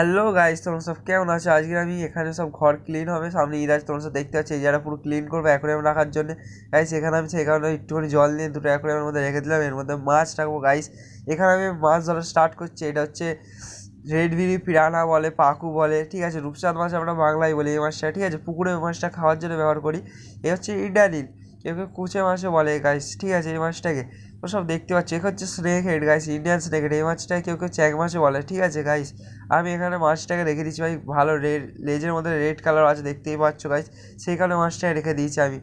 hello guys তোমরা সব কেমন আছো আজকে আমি এখানে সব ঘর ক্লিন হবে সামনে ঈদ আছে তোমরা সব দেখতে পাচ্ছি এই যারা পুরো ক্লিন করবো অ্যাকোরিয়াম রাখার জন্য গাইস এখানে আমি সেই কারণে একটুখানি জল নিয়ে দুটো অ্যাকোরিয়ামের মধ্যে রেখে দিলাম এর মধ্যে মাছ রাখবো গাইস এখানে আমি মাছ ধরা স্টার্ট করছি এটা হচ্ছে রেড বিড়ি পিরানা বলে পাকু বলে ঠিক আছে রূপচাঁদ মাছ আমরা বাংলায় বলি এই মাছটা ঠিক আছে পুকুরে মাছটা খাওয়ার জন্য ব্যবহার করি এ হচ্ছে ইডালিন কেউ কেউ কুচে মাছও বলে গাইস ঠিক আছে এই মাছটাকে ওসব সব দেখতে পাচ্ছি এখানে হচ্ছে snake head guys Indian snake head এই মাছটাকে কেউ কেউ চ্যাক মাছ বলে ঠিক আছে গাইস আমি এখানে মাছটাকে রেখে দিয়েছি ভাই ভালো রেড লেজের মধ্যে রেড কালার আছে দেখতেই পাচ্ছ গাইস সেই কারণে মাছটাকে রেখে দিয়েছি আমি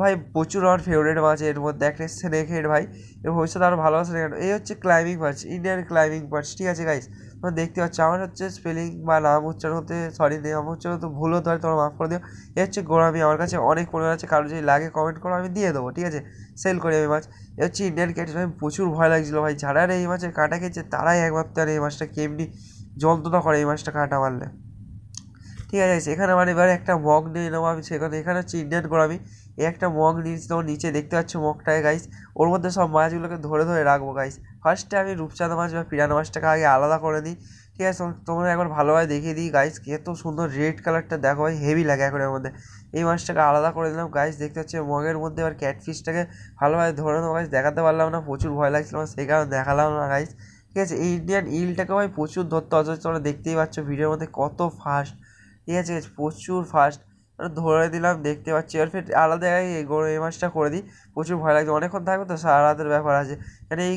ভাই প্রচুর আমার ফেভারিট মাছ এর মধ্যে একটা স্নেক হেড ভাই এবং ভবিষ্যতে আরও ভালো স্নেক হেড এই হচ্ছে ক্লাইম্বিং মাছ ইন্ডিয়ান ক্লাইম্বিং মাছ ঠিক আছে গাইস তোমরা দেখতে পাচ্ছ আমার হচ্ছে স্পেলিং বা নাম উচ্চারণ হতে সরি নাম উচ্চারণ তো ভুল হতে হয় তোমরা মাফ করে দিও এ হচ্ছে গোড়ামি আমার কাছে অনেক পরিমাণ আছে কারো যদি লাগে কমেন্ট করো আমি দিয়ে দেবো ঠিক আছে সেল করি আমি মাছ এ হচ্ছে ইন্ডিয়ান ক্যাটস ভাই প্রচুর ভয় লাগছিলো ভাই যারা এই মাছের কাঁটা খেয়েছে তারাই একমাত্র এই মাছটা কেমনি যন্ত্রণা করে এই মাছটা কাঁটা মারলে ঠিক আছে এখানে আমার এবার একটা মগ নিয়ে নেবো আমি সেখানে এখানে হচ্ছে ইন্ডিয়ান গোড়ামি এই একটা মগ নিচ তোমার নিচে দেখতে পাচ্ছ মগটাকে গাইস ওর মধ্যে সব মাছগুলোকে ধরে ধরে রাখবো গাইস ফার্স্টে আমি রূপচাঁদা মাছ বা পিরানা মাছটাকে আগে আলাদা করে দিই ঠিক আছে তোমরা একবার ভালোভাবে দেখিয়ে দিই গাইস এত সুন্দর রেড কালারটা দেখো ভাই হেভি লাগে এখন এর মধ্যে এই মাছটাকে আলাদা করে দিলাম গাইস দেখতে পাচ্ছি মগের মধ্যে আর ক্যাটফিশটাকে ভালোভাবে ধরে নেবো গাইস দেখাতে পারলাম না প্রচুর ভয় লাগছিল সেই কারণে দেখালাম না গাইস ঠিক আছে এই ইন্ডিয়ান ইলটাকে ভাই প্রচুর ধরতে অথচ তোমরা দেখতেই পাচ্ছ ভিডিওর মধ্যে কত ফাস্ট ঠিক আছে প্রচুর ফাস্ট ধরে দিলাম দেখতে পাচ্ছি আর ফের আলাদা এই গরু এই মাছটা করে দিই প্রচুর ভয় লাগছে অনেকক্ষণ থাকবে তো সারা রাতের ব্যাপার আছে এখানে এই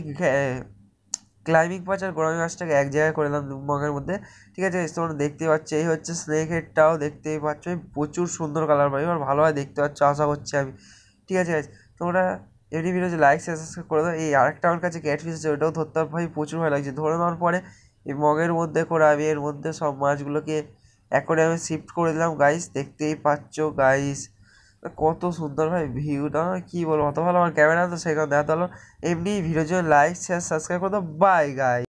ক্লাইম্বিং পাচ আর গোড়ামি মাছটাকে এক জায়গায় করে দিলাম মগের মধ্যে ঠিক আছে তোমরা দেখতে পাচ্ছি এই হচ্ছে স্নেক হেডটাও দেখতেই পাচ্ছ প্রচুর সুন্দর কালার পাই এবার ভালোভাবে দেখতে পাচ্ছ আশা করছি আমি ঠিক আছে তোমরা এমনি ভিডিও লাইক সাবস্ক্রাইব করে দাও এই আরেকটা আমার কাছে ক্যাটফিস আছে ওটাও ধরতে ভাই প্রচুর ভালো লাগছে ধরে নেওয়ার পরে এই মগের মধ্যে করে আমি এর মধ্যে সব মাছগুলোকে আমি শিফট করে দিলাম গাইস দেখতেই পাচ্ছ গাইস কত সুন্দর ভাই ভিউটা কী বলবো অত ভালো আমার ক্যামেরা তো সেই কারণে দেখাতে হলো এমনি ভিডিও যদি লাইক শেয়ার সাবস্ক্রাইব করতো বাই গাই